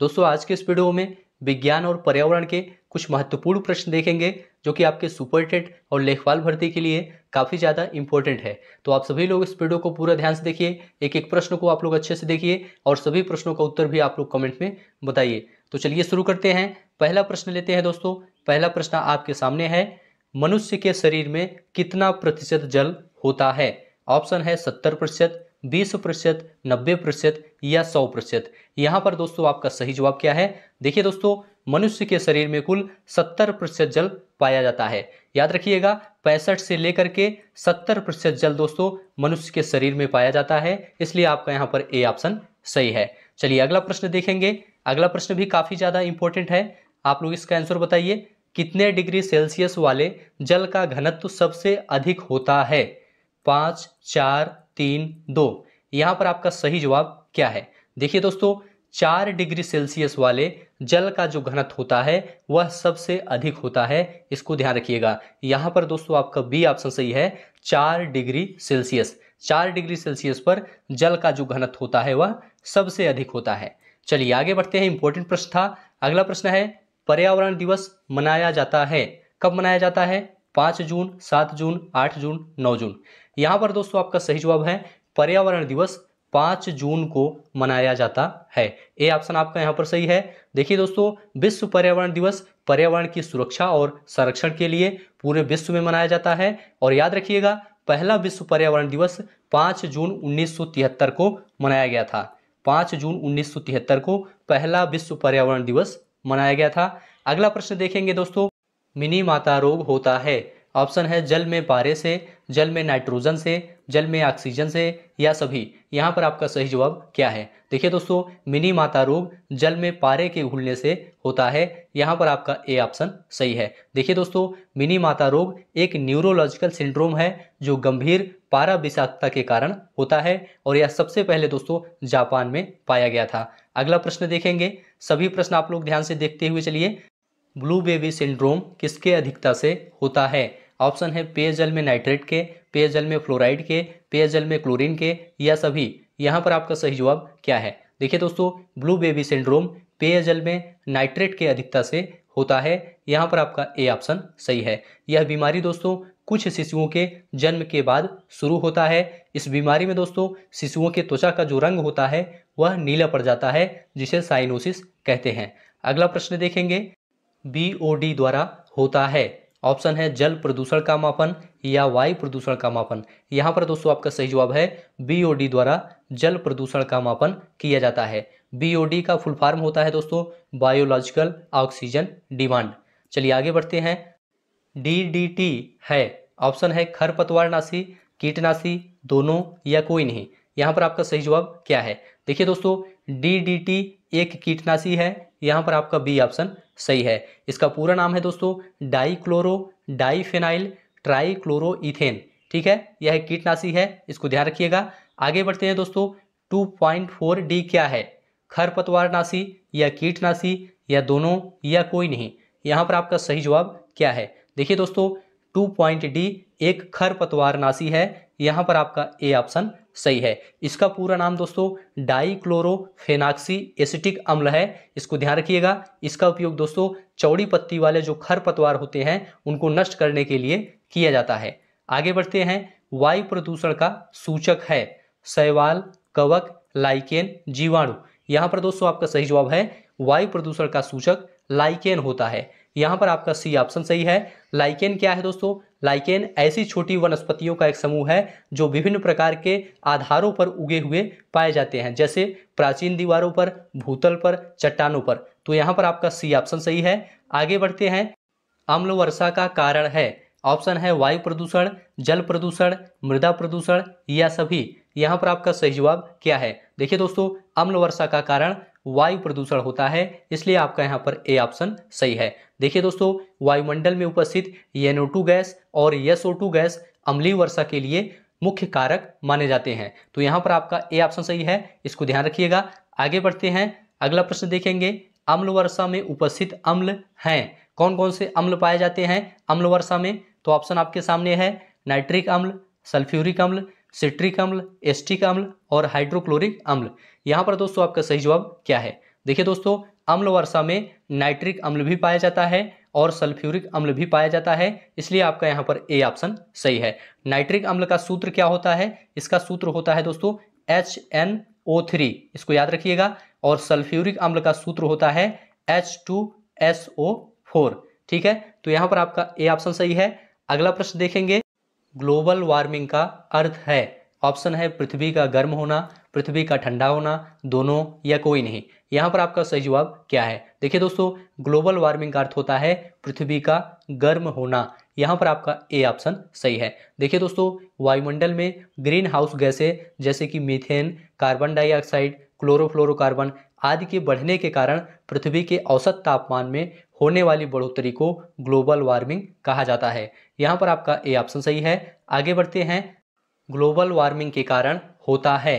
दोस्तों आज के इस वीडियो में विज्ञान और पर्यावरण के कुछ महत्वपूर्ण प्रश्न देखेंगे जो कि आपके सुपरटेट और लेखपाल भर्ती के लिए काफ़ी ज़्यादा इंपॉर्टेंट है तो आप सभी लोग इस वीडियो को पूरा ध्यान से देखिए एक एक प्रश्न को आप लोग अच्छे से देखिए और सभी प्रश्नों का उत्तर भी आप लोग कमेंट में बताइए तो चलिए शुरू करते हैं पहला प्रश्न लेते हैं दोस्तों पहला प्रश्न आपके सामने है मनुष्य के शरीर में कितना प्रतिशत जल होता है ऑप्शन है सत्तर प्रतिशत बीस प्रतिशत नब्बे प्रतिशत या सौ प्रतिशत यहाँ पर दोस्तों आपका सही जवाब क्या है देखिए दोस्तों मनुष्य के शरीर में कुल सत्तर प्रतिशत जल पाया जाता है याद रखिएगा पैंसठ से लेकर के सत्तर प्रतिशत जल दोस्तों मनुष्य के शरीर में पाया जाता है इसलिए आपका यहाँ पर ए ऑप्शन सही है चलिए अगला प्रश्न देखेंगे अगला प्रश्न भी काफ़ी ज़्यादा इंपॉर्टेंट है आप लोग इसका आंसर बताइए कितने डिग्री सेल्सियस वाले जल का घनत्व सबसे अधिक होता है पाँच चार तीन दो यहाँ पर आपका सही जवाब क्या है देखिए दोस्तों चार डिग्री सेल्सियस वाले जल का जो घनत्व होता है वह सबसे अधिक होता है इसको ध्यान रखिएगा यहाँ पर दोस्तों आपका बी ऑप्शन सही है चार डिग्री सेल्सियस चार डिग्री सेल्सियस पर जल का जो घनत्व होता है वह सबसे अधिक होता है चलिए आगे बढ़ते हैं इंपॉर्टेंट प्रश्न था अगला प्रश्न है पर्यावरण दिवस मनाया जाता है कब मनाया जाता है पाँच जून सात जून आठ जून नौ जून यहाँ पर दोस्तों आपका सही जवाब है पर्यावरण दिवस पाँच जून को मनाया जाता है ए ऑप्शन आपका यहाँ पर सही है देखिए दोस्तों विश्व पर्यावरण दिवस पर्यावरण की सुरक्षा और संरक्षण के लिए पूरे विश्व में मनाया जाता है और याद रखिएगा पहला विश्व पर्यावरण दिवस पांच जून उन्नीस को मनाया गया था पांच जून उन्नीस को पहला विश्व पर्यावरण दिवस मनाया गया था अगला प्रश्न देखेंगे दोस्तों मिनी माता रोग होता है ऑप्शन है जल में पारे से जल में नाइट्रोजन से जल में ऑक्सीजन से या सभी यहाँ पर आपका सही जवाब क्या है देखिए दोस्तों मिनी माता रोग जल में पारे के घुलने से होता है यहाँ पर आपका ए ऑप्शन सही है देखिए दोस्तों मिनी माता रोग एक न्यूरोलॉजिकल सिंड्रोम है जो गंभीर पारा विषाक्तता के कारण होता है और यह सबसे पहले दोस्तों जापान में पाया गया था अगला प्रश्न देखेंगे सभी प्रश्न आप लोग ध्यान से देखते हुए चलिए ब्लू बेबी सिंड्रोम किसके अधिकता से होता है ऑप्शन है पेयजल में नाइट्रेट के पेयजल में फ्लोराइड के पेयजल में क्लोरीन के या सभी यहाँ पर आपका सही जवाब क्या है देखिए दोस्तों ब्लू बेबी सिंड्रोम पेयजल में नाइट्रेट के अधिकता से होता है यहाँ पर आपका ए ऑप्शन सही है यह बीमारी दोस्तों कुछ शिशुओं के जन्म के बाद शुरू होता है इस बीमारी में दोस्तों शिशुओं के त्वचा का जो रंग होता है वह नीला पड़ जाता है जिसे साइनोसिस कहते हैं अगला प्रश्न देखेंगे बी द्वारा होता है ऑप्शन है जल प्रदूषण का मापन या वायु प्रदूषण का मापन यहाँ पर दोस्तों आपका सही जवाब है बीओडी द्वारा जल प्रदूषण का मापन किया जाता है बीओडी का फुल फॉर्म होता है दोस्तों बायोलॉजिकल ऑक्सीजन डिमांड चलिए आगे बढ़ते हैं डी है ऑप्शन है खरपतवारनाशी कीटनाशी दोनों या कोई नहीं यहाँ पर आपका सही जवाब क्या है देखिए दोस्तों डी एक कीटनाशी है यहाँ पर आपका बी ऑप्शन सही है इसका पूरा नाम है दोस्तों डाईक्लोरो डाईफेनाइल ट्राईक्लोरोइथेन ठीक है यह कीटनाशी है इसको ध्यान रखिएगा आगे बढ़ते हैं दोस्तों 2.4 डी क्या है नाशी या कीटनाशी या दोनों या कोई नहीं यहाँ पर आपका सही जवाब क्या है देखिए दोस्तों टू पॉइंट डी एक नासी है यहाँ पर आपका ए ऑप्शन सही है इसका पूरा नाम दोस्तों डाईक्लोरोफेनाक्सी एसिटिक अम्ल है इसको ध्यान रखिएगा इसका उपयोग दोस्तों चौड़ी पत्ती वाले जो खरपतवार होते हैं उनको नष्ट करने के लिए किया जाता है आगे बढ़ते हैं वायु प्रदूषण का सूचक है शैवाल कवक लाइकेन जीवाणु यहाँ पर दोस्तों आपका सही जवाब है वायु प्रदूषण का सूचक लाइकेन होता है यहाँ पर आपका सी ऑप्शन सही है लाइकेन क्या है दोस्तों लाइकेन ऐसी छोटी वनस्पतियों का एक समूह है जो विभिन्न प्रकार के आधारों पर उगे हुए पाए जाते हैं जैसे प्राचीन दीवारों पर भूतल पर चट्टानों पर तो यहाँ पर आपका सी ऑप्शन सही है आगे बढ़ते हैं अम्ल वर्षा का कारण है ऑप्शन है वायु प्रदूषण जल प्रदूषण मृदा प्रदूषण या सभी यहाँ पर आपका सही जवाब क्या है देखिए दोस्तों अम्ल वर्षा का कारण वायु प्रदूषण होता है इसलिए आपका यहाँ पर ए ऑप्शन सही है देखिए दोस्तों वायुमंडल में उपस्थित एनओ गैस और एसओ गैस अम्लीय वर्षा के लिए मुख्य कारक माने जाते हैं तो यहाँ पर आपका ए ऑप्शन सही है इसको ध्यान रखिएगा आगे बढ़ते हैं अगला प्रश्न देखेंगे अम्ल वर्षा में उपस्थित अम्ल हैं कौन कौन से अम्ल पाए जाते हैं अम्ल वर्षा में तो ऑप्शन आपके सामने है नाइट्रिक अम्ल सल्फ्यूरिक अम्ल सिट्रिक अम्ल एस्टिक अम्ल और हाइड्रोक्लोरिक अम्ल यहाँ पर दोस्तों आपका सही जवाब क्या है देखिए दोस्तों अम्ल वर्षा में नाइट्रिक अम्ल भी पाया जाता है और सल्फ्यूरिक अम्ल भी पाया जाता है इसलिए आपका यहाँ पर ए ऑप्शन सही है नाइट्रिक अम्ल का सूत्र क्या होता है इसका सूत्र होता है दोस्तों एच एन ओ थ्री इसको याद रखिएगा और सल्फ्यूरिक अम्ल का सूत्र होता है H two S O four ठीक है तो यहाँ पर आपका ए ऑप्शन सही है अगला प्रश्न देखेंगे ग्लोबल वार्मिंग का अर्थ है ऑप्शन है पृथ्वी का गर्म होना पृथ्वी का ठंडा होना दोनों या कोई नहीं यहाँ पर आपका सही जवाब क्या है देखिए दोस्तों ग्लोबल वार्मिंग का अर्थ होता है पृथ्वी का गर्म होना यहाँ पर आपका ए ऑप्शन सही है देखिए दोस्तों वायुमंडल में ग्रीन हाउस गैसें जैसे कि मीथेन कार्बन डाइऑक्साइड क्लोरोफ्लोरोकार्बन आदि के बढ़ने के कारण पृथ्वी के औसत तापमान में होने वाली बढ़ोतरी को ग्लोबल वार्मिंग कहा जाता है यहाँ पर आपका ए ऑप्शन सही है आगे बढ़ते हैं ग्लोबल वार्मिंग के कारण होता है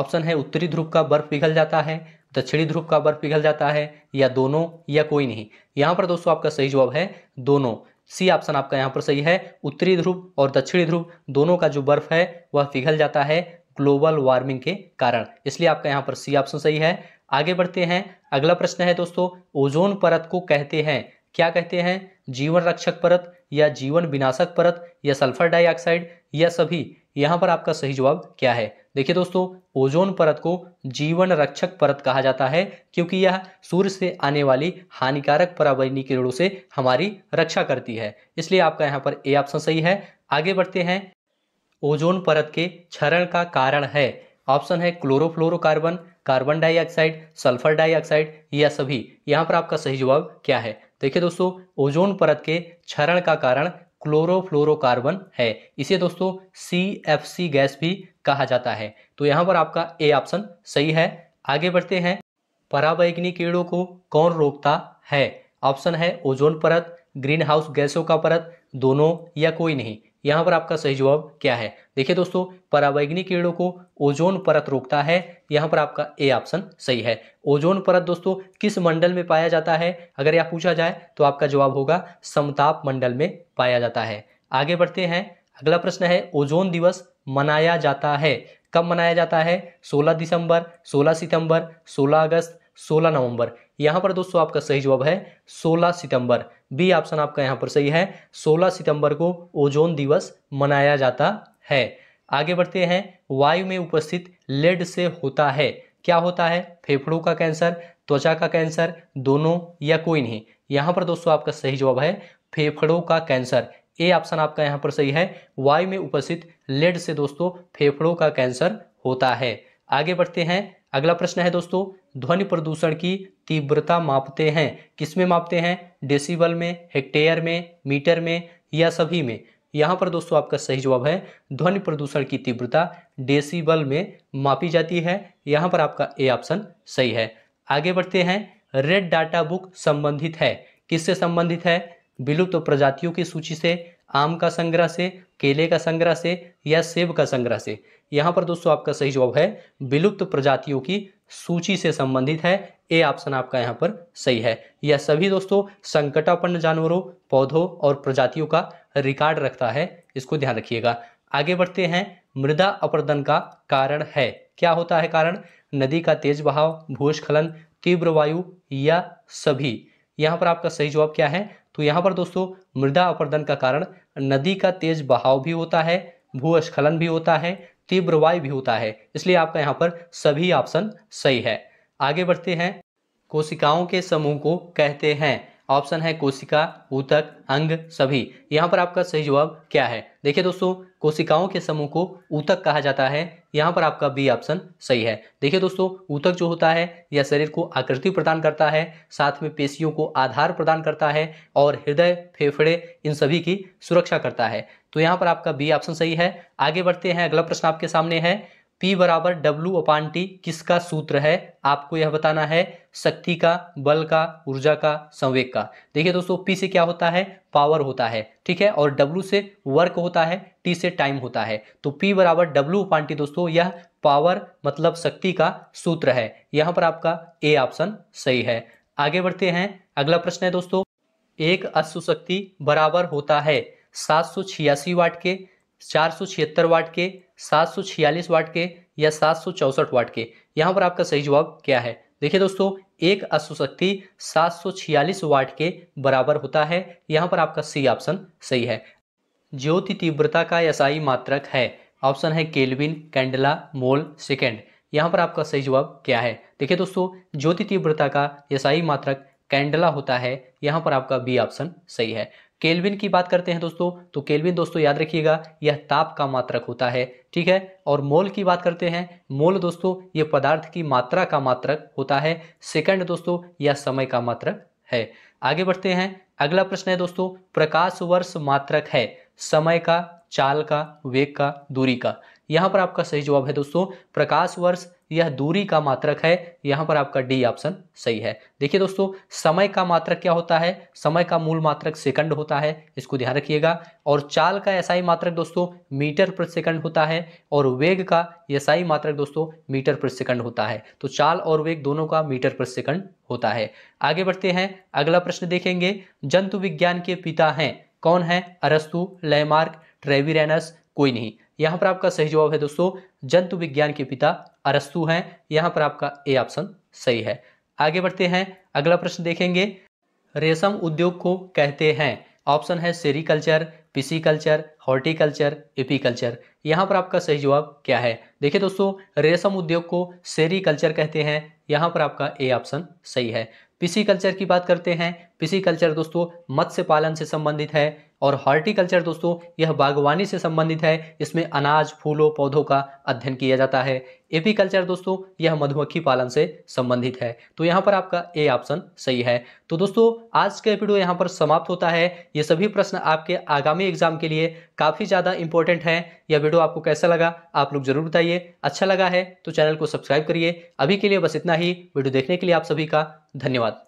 ऑप्शन है उत्तरी ध्रुव का बर्फ पिघल जाता है दक्षिणी ध्रुव का बर्फ पिघल जाता है या दोनों या कोई नहीं यहाँ पर दोस्तों आपका सही जवाब है दोनों सी ऑप्शन आपका यहाँ पर सही है उत्तरी ध्रुव और दक्षिणी ध्रुव दोनों का जो बर्फ है वह पिघल जाता है ग्लोबल वार्मिंग के कारण इसलिए आपका यहाँ पर सी ऑप्शन सही है आगे बढ़ते हैं अगला प्रश्न है दोस्तों ओजोन परत को कहते हैं क्या कहते हैं जीवन रक्षक परत या जीवन विनाशक परत या सल्फर डाइऑक्साइड या सभी यहाँ पर आपका सही जवाब क्या है देखिए दोस्तों ओजोन परत को जीवन रक्षक परत कहा जाता है क्योंकि यह सूर्य से आने वाली हानिकारक पर्यावरणी किरणों से हमारी रक्षा करती है इसलिए आपका यहाँ पर ए ऑप्शन सही है आगे बढ़ते हैं ओजोन परत के क्षरण का कारण है ऑप्शन है chlorofluorocarbon carbon dioxide sulphur dioxide या सभी यहाँ पर आपका सही जवाब क्या है देखिए दोस्तों ओजोन परत के क्षरण का कारण क्लोरोफ्लोरोकार्बन है इसे दोस्तों सी एफ सी गैस भी कहा जाता है तो यहाँ पर आपका ए ऑप्शन सही है आगे बढ़ते हैं पराबैग्नि कीड़ों को कौन रोकता है ऑप्शन है ओजोन परत ग्रीन हाउस गैसों का परत दोनों या कोई नहीं यहाँ पर आपका सही जवाब क्या है देखिए दोस्तों परावैग्निक किरणों को ओजोन परत रोकता है यहाँ पर आपका ए ऑप्शन सही है ओजोन परत दोस्तों किस मंडल में पाया जाता है अगर यह पूछा जाए तो आपका जवाब होगा समताप मंडल में पाया जाता है आगे बढ़ते हैं अगला प्रश्न है ओजोन दिवस मनाया जाता है कब मनाया जाता है सोलह दिसंबर सोलह सितंबर सोलह अगस्त सोलह नवंबर यहाँ पर दोस्तों आपका सही जवाब है 16 सितंबर बी ऑप्शन आपका यहाँ पर सही है 16 सितंबर को ओजोन दिवस मनाया जाता है आगे बढ़ते हैं वायु में उपस्थित लेड से होता है क्या होता है फेफड़ों का कैंसर त्वचा का कैंसर दोनों या कोई नहीं यहाँ पर दोस्तों आपका सही जवाब है फेफड़ों का कैंसर ए ऑप्शन आपका यहाँ पर सही है वायु में उपस्थित लेड से दोस्तों फेफड़ों का कैंसर होता है आगे बढ़ते हैं अगला प्रश्न है दोस्तों ध्वनि प्रदूषण की तीव्रता मापते हैं किसमें मापते हैं डेसिबल में हेक्टेयर में मीटर में या सभी में यहाँ पर दोस्तों आपका सही जवाब है ध्वनि प्रदूषण की तीव्रता डेसिबल में मापी जाती है यहाँ पर आपका ए ऑप्शन सही है आगे बढ़ते हैं रेड डाटा बुक संबंधित है किससे संबंधित है विलुप्त तो प्रजातियों की सूची से आम का संग्रह से केले का संग्रह से या सेब का संग्रह से यहाँ पर दोस्तों आपका सही जवाब है विलुप्त प्रजातियों की सूची से संबंधित है ए ऑप्शन आपका यहाँ पर सही है यह सभी दोस्तों संकटापन्न जानवरों पौधों और प्रजातियों का रिकॉर्ड रखता है इसको ध्यान रखिएगा आगे बढ़ते हैं मृदा अपरदन का कारण है क्या होता है कारण नदी का तेज बहाव भूस्खलन तीव्र वायु या सभी यहाँ पर आपका सही जवाब क्या है तो यहाँ पर दोस्तों मृदा अपरदन का कारण नदी का तेज बहाव भी होता है भूस्खलन भी होता है तीव्र वायु भी होता है इसलिए आपका यहाँ पर सभी ऑप्शन सही है आगे बढ़ते हैं कोशिकाओं के समूह को कहते हैं ऑप्शन है कोशिका ऊतक अंग सभी यहाँ पर आपका सही जवाब क्या है देखिए दोस्तों कोशिकाओं के समूह को ऊतक कहा जाता है यहाँ पर आपका बी ऑप्शन सही है देखिए दोस्तों ऊतक जो होता है यह शरीर को आकृति प्रदान करता है साथ में पेशियों को आधार प्रदान करता है और हृदय फेफड़े इन सभी की सुरक्षा करता है तो यहाँ पर आपका बी ऑप्शन सही है आगे बढ़ते हैं अगला प्रश्न आपके सामने है P बराबर W अपान टी किसका सूत्र है आपको यह बताना है शक्ति का बल का ऊर्जा का संवेग का देखिए दोस्तों P से क्या होता है पावर होता है ठीक है और W से वर्क होता है T से टाइम होता है तो P बराबर W अपान टी दोस्तों यह पावर मतलब शक्ति का सूत्र है यहाँ पर आपका ए ऑप्शन सही है आगे बढ़ते हैं अगला प्रश्न है दोस्तों एक अश्व शक्ति बराबर होता है सात सौ छियासी वाट के चार सौ छिहत्तर वाट के 746 वाट के या सात वाट के यहाँ पर आपका सही जवाब क्या है देखिए दोस्तों एक अश्वशक्ति 746 वाट के बराबर होता है यहाँ पर आपका सी ऑप्शन सही है ज्योति तीव्रता का एसआई मात्रक है ऑप्शन है केल्विन कैंडला मोल सेकेंड यहाँ पर आपका सही जवाब क्या है देखिए दोस्तों ज्योति तीव्रता का एसआई मात्रक कैंडला होता है यहाँ पर आपका बी ऑप्शन सही है केल्विन की बात करते हैं दोस्तों तो केल्विन दोस्तों याद रखिएगा यह ताप का मात्रक होता है ठीक है और मोल की बात करते हैं मोल दोस्तों यह पदार्थ की मात्रा का मात्रक होता है सेकंड दोस्तों यह समय का मात्रक है आगे बढ़ते हैं अगला प्रश्न है दोस्तों प्रकाश वर्ष मात्रक है समय का चाल का वेग का दूरी का यहाँ पर आपका सही जवाब है दोस्तों प्रकाश वर्ष यह दूरी का मात्रक है यहां पर आपका डी ऑप्शन सही है देखिए दोस्तों समय का मात्रक क्या होता है समय का मूल मात्रक सेकंड होता है इसको ध्यान रखिएगा और चाल का एसआई मात्रक दोस्तों मीटर प्रति सेकंड होता है और वेग का एसआई मात्रक दोस्तों मीटर प्रति सेकंड होता है तो चाल और वेग दोनों का मीटर प्रति सेकंड होता है आगे बढ़ते हैं अगला प्रश्न देखेंगे जंतु विज्ञान के पिता हैं कौन है अरस्तु लयमार्क ट्रेविरेनस कोई नहीं यहाँ पर आपका सही जवाब है दोस्तों जंतु विज्ञान के पिता अरस्तु हैं यहाँ पर आपका ए ऑप्शन सही है आगे बढ़ते हैं अगला प्रश्न देखेंगे रेशम उद्योग को कहते हैं ऑप्शन है सेरिकल्चर कल्चर हॉर्टिकल्चर एपीकल्चर यहाँ पर आपका सही जवाब क्या है देखिए दोस्तों रेशम उद्योग को सेरिकल्चर कहते हैं यहाँ पर आपका ए ऑप्शन सही है कल्चर की बात करते हैं कल्चर दोस्तों मत्स्य पालन से संबंधित है और हॉर्टिकल्चर दोस्तों यह बागवानी से संबंधित है इसमें अनाज फूलों पौधों का अध्ययन किया जाता है एपीकल्चर दोस्तों यह मधुमक्खी पालन से संबंधित है तो यहाँ पर आपका ए ऑप्शन सही है तो दोस्तों आज का वीडियो यहाँ पर समाप्त होता है ये सभी प्रश्न आपके आगामी एग्जाम के लिए काफ़ी ज़्यादा इंपॉर्टेंट हैं यह वीडियो आपको कैसा लगा आप लोग जरूर बताइए अच्छा लगा है तो चैनल को सब्सक्राइब करिए अभी के लिए बस इतना ही वीडियो देखने के लिए आप सभी का धन्यवाद